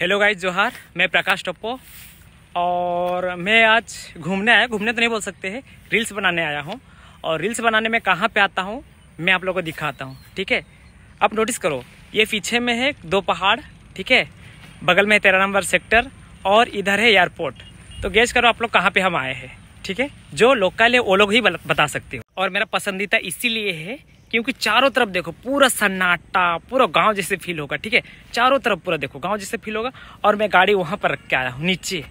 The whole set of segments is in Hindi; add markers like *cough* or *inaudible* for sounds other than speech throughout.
हेलो गाइज जोहार मैं प्रकाश टप्पो और मैं आज घूमने आया घूमने तो नहीं बोल सकते हैं रील्स बनाने आया हूँ और रील्स बनाने में कहाँ पे आता हूँ मैं आप लोगों को दिखाता हूँ ठीक है आप नोटिस करो ये पीछे में है दो पहाड़ ठीक है बगल में है तेरह नंबर सेक्टर और इधर है एयरपोर्ट तो गैस करो आप लोग कहाँ पर हम आए हैं ठीक है जो लोकल है वो लोग ही बता सकते हो और मेरा पसंदीदा इसीलिए है क्योंकि चारों तरफ देखो पूरा सन्नाटा पूरा गांव जैसे फील होगा ठीक है चारों तरफ पूरा देखो गांव जैसे फील होगा और मैं गाड़ी वहां पर रख के आया हूँ नीचे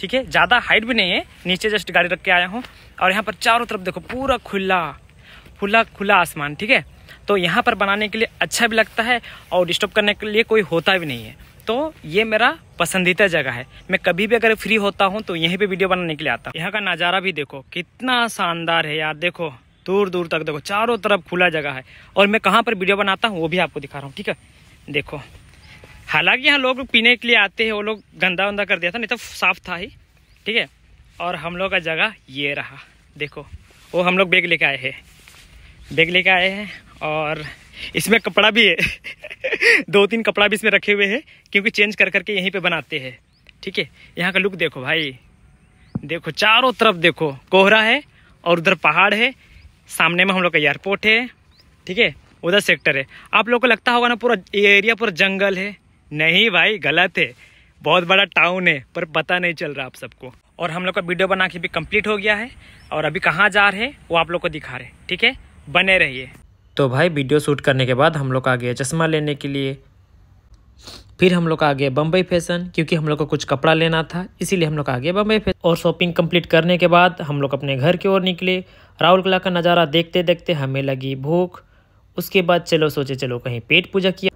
ठीक है ज़्यादा हाइट भी नहीं है नीचे जस्ट गाड़ी रख के आया हूँ और यहाँ पर चारों तरफ देखो पूरा खुला खुला खुला आसमान ठीक है तो यहाँ पर बनाने के लिए अच्छा भी लगता है और डिस्टर्ब करने के लिए कोई होता भी नहीं है तो ये मेरा पसंदीदा जगह है मैं कभी भी अगर फ्री होता हूँ तो यहीं पे वीडियो बनाने के लिए आता हूँ यहाँ का नज़ारा भी देखो कितना शानदार है यार देखो दूर दूर तक देखो चारों तरफ खुला जगह है और मैं कहाँ पर वीडियो बनाता हूँ वो भी आपको दिखा रहा हूँ ठीक है देखो हालांकि यहाँ लोग पीने के लिए आते हैं वो लोग गंदा वंदा कर दिया था नहीं तो साफ था ही ठीक है और हम लोग का जगह ये रहा देखो वो हम लोग बैग लेके आए हैं बैग लेके आए हैं और इसमें कपड़ा भी है *laughs* दो तीन कपड़ा भी इसमें रखे हुए हैं क्योंकि चेंज कर करके यहीं पे बनाते हैं ठीक है यहाँ का लुक देखो भाई देखो चारों तरफ देखो कोहरा है और उधर पहाड़ है सामने में हम लोग का एयरपोर्ट है ठीक है उधर सेक्टर है आप लोग को लगता होगा ना पूरा एरिया पूरा जंगल है नहीं भाई गलत है बहुत बड़ा टाउन है पर पता नहीं चल रहा आप सबको और हम लोग का वीडियो बना के भी कंप्लीट हो गया है और अभी कहाँ जा रहे हैं वो आप लोग को दिखा रहे हैं ठीक है बने रहिए तो भाई वीडियो शूट करने के बाद हम लोग आ गया चश्मा लेने के लिए फिर हम लोग आ गए बम्बई फैशन क्योंकि हम लोग को कुछ कपड़ा लेना था इसीलिए हम लोग आ गए बम्बई फैशन और शॉपिंग कंप्लीट करने के बाद हम लोग अपने घर की ओर निकले राहुल कला का नज़ारा देखते देखते हमें लगी भूख उसके बाद चलो सोचे चलो कहीं पेट पूजा किया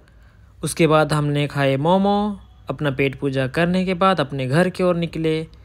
उसके बाद हमने खाए मोमो अपना पेट पूजा करने के बाद अपने घर की ओर निकले